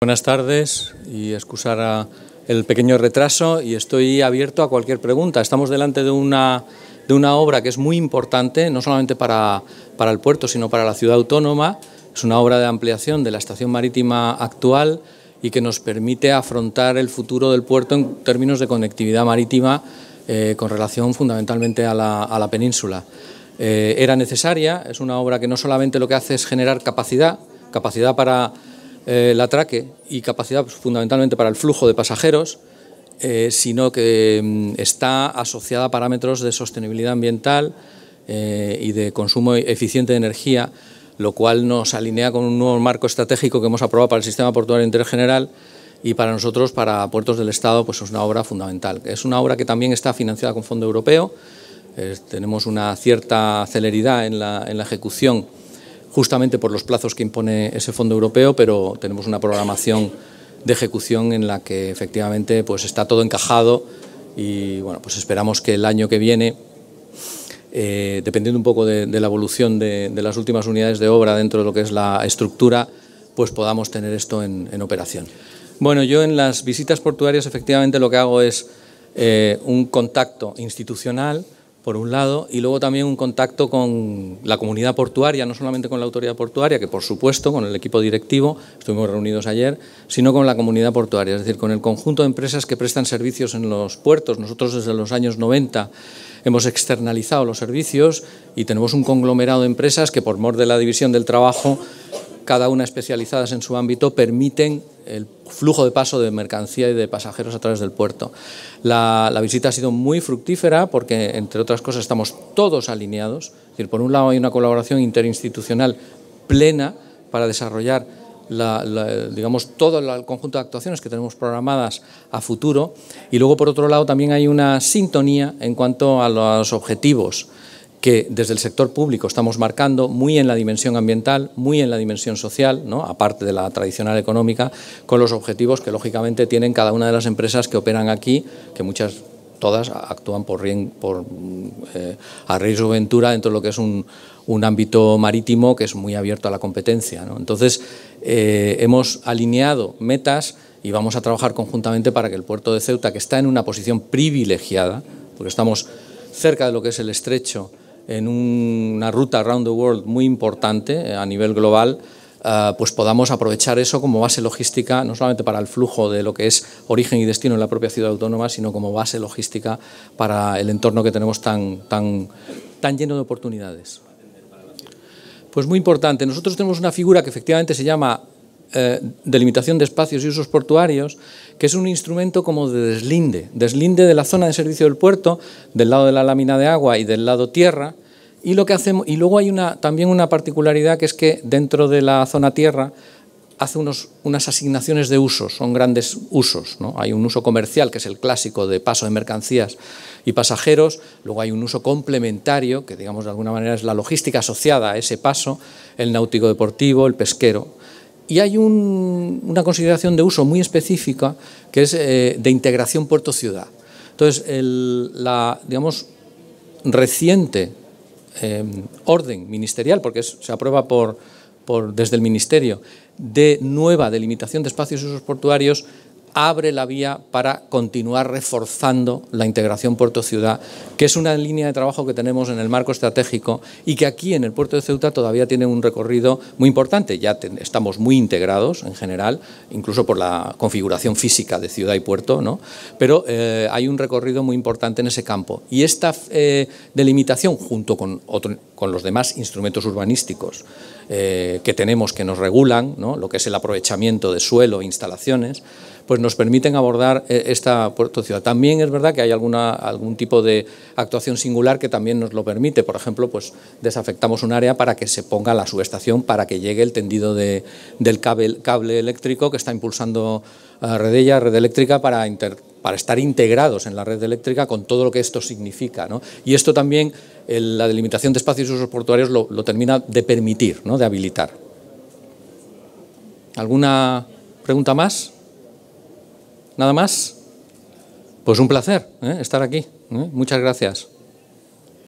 Buenas tardes y excusar el pequeño retraso y estoy abierto a cualquier pregunta. Estamos delante de una, de una obra que es muy importante, no solamente para, para, el puerto, sino para la ciudad autónoma. Es una obra de ampliación de la estación marítima actual y que nos permite afrontar el futuro del puerto en términos de conectividad marítima eh, con relación fundamentalmente a la, península. Eh, era necesaria, es una obra que no solamente lo que hace es generar capacidad, capacidad para eh, el atraque y capacidad pues, fundamentalmente para el flujo de pasajeros, eh, sino que mm, está asociada a parámetros de sostenibilidad ambiental eh, y de consumo eficiente de energía, lo cual nos alinea con un nuevo marco estratégico que hemos aprobado para el sistema portuario general y para nosotros, para Puertos del Estado, pues es una obra fundamental. Es una obra que también está financiada con fondo europeo, tenemos una cierta celeridad en la, en la ejecución justamente por los plazos que impone ese fondo europeo, pero tenemos una programación de ejecución en la que efectivamente pues está todo encajado y bueno, pues esperamos que el año que viene, eh, dependiendo un poco de, la evolución de, las últimas unidades de obra dentro de lo que es la estructura, pues podamos tener esto en, operación. Bueno, yo en las visitas portuarias efectivamente lo que hago es eh, un contacto institucional por un lado, y luego también un contacto con la comunidad portuaria, no solamente con la autoridad portuaria, que por supuesto con el equipo directivo, estuvimos reunidos ayer, sino con la comunidad portuaria, es decir, con el conjunto de empresas que prestan servicios en los puertos. Nosotros desde los años 90 hemos externalizado los servicios y tenemos un conglomerado de empresas que por mor de la división del trabajo cada una especializadas en su ámbito, permiten el flujo de paso de mercancía y de pasajeros a través del puerto. La, visita ha sido muy fructífera porque, entre otras cosas, estamos todos alineados. por un lado hay una colaboración interinstitucional plena para desarrollar digamos, todo el conjunto de actuaciones que tenemos programadas a futuro y luego, por otro lado, también hay una sintonía en cuanto a los objetivos que desde el sector público estamos marcando muy en la dimensión ambiental, muy en la dimensión social, ¿no? aparte de la tradicional económica, con los objetivos que lógicamente tienen cada una de las empresas que operan aquí, que muchas todas actúan por, por mm, eh, a riesgo ventura dentro de lo que es un, ámbito marítimo que es muy abierto a la competencia. Entonces, eh, hemos alineado metas y vamos a trabajar conjuntamente para que el puerto de Ceuta, que está en una posición privilegiada, porque estamos cerca de lo que es el estrecho, en una ruta around the world muy importante eh, a nivel global, eh, pues podamos aprovechar eso como base logística, no solamente para el flujo de lo que es origen y destino en la propia ciudad autónoma, sino como base logística para el entorno que tenemos tan, tan, tan lleno de oportunidades. Pues muy importante, nosotros tenemos una figura que efectivamente se llama eh, delimitación de espacios y usos portuarios, que es un instrumento como de deslinde, deslinde de la zona de servicio del puerto, del lado de la lámina de agua y del lado tierra, y, lo que hacemos, y luego hay una, también una particularidad que es que dentro de la zona tierra hace unas asignaciones de usos, son grandes usos. ¿no? Hay un uso comercial, que es el clásico de paso de mercancías y pasajeros, luego hay un uso complementario, que digamos de alguna manera es la logística asociada a ese paso, el náutico deportivo, el pesquero. Y hay una consideración de uso muy específica que es eh, de integración puerto-ciudad. Entonces, el, la, digamos, reciente em, orden ministerial, porque se aprueba por, por, desde el Ministerio, de nueva delimitación de espacios y usos portuarios abre la vía para continuar reforzando la integración puerto-ciudad, que es una línea de trabajo que tenemos en el marco estratégico y que aquí en el puerto de Ceuta todavía tiene un recorrido muy importante. Ya estamos muy integrados en general, incluso por la configuración física de ciudad y puerto, ¿no? pero eh, hay un recorrido muy importante en ese campo. Y esta eh, delimitación, junto con otro, con los demás instrumentos urbanísticos eh, que tenemos que nos regulan, lo que es el aprovechamiento de suelo, e instalaciones, pues nos permiten abordar eh, esta puerto ciudad. También es verdad que hay algún tipo de actuación singular que también nos lo permite. Por ejemplo, pues desafectamos un área para que se ponga la subestación, para que llegue el tendido del cable, eléctrico que está impulsando eh, Redella, Red Eléctrica, para inter, para estar integrados en la red eléctrica con todo lo que esto significa. Y esto también, la delimitación de espacios y usos portuarios lo, termina de permitir, ¿no? de habilitar. ¿Alguna pregunta más? ¿Nada más? Pues un placer ¿eh? estar aquí. ¿eh? Muchas gracias.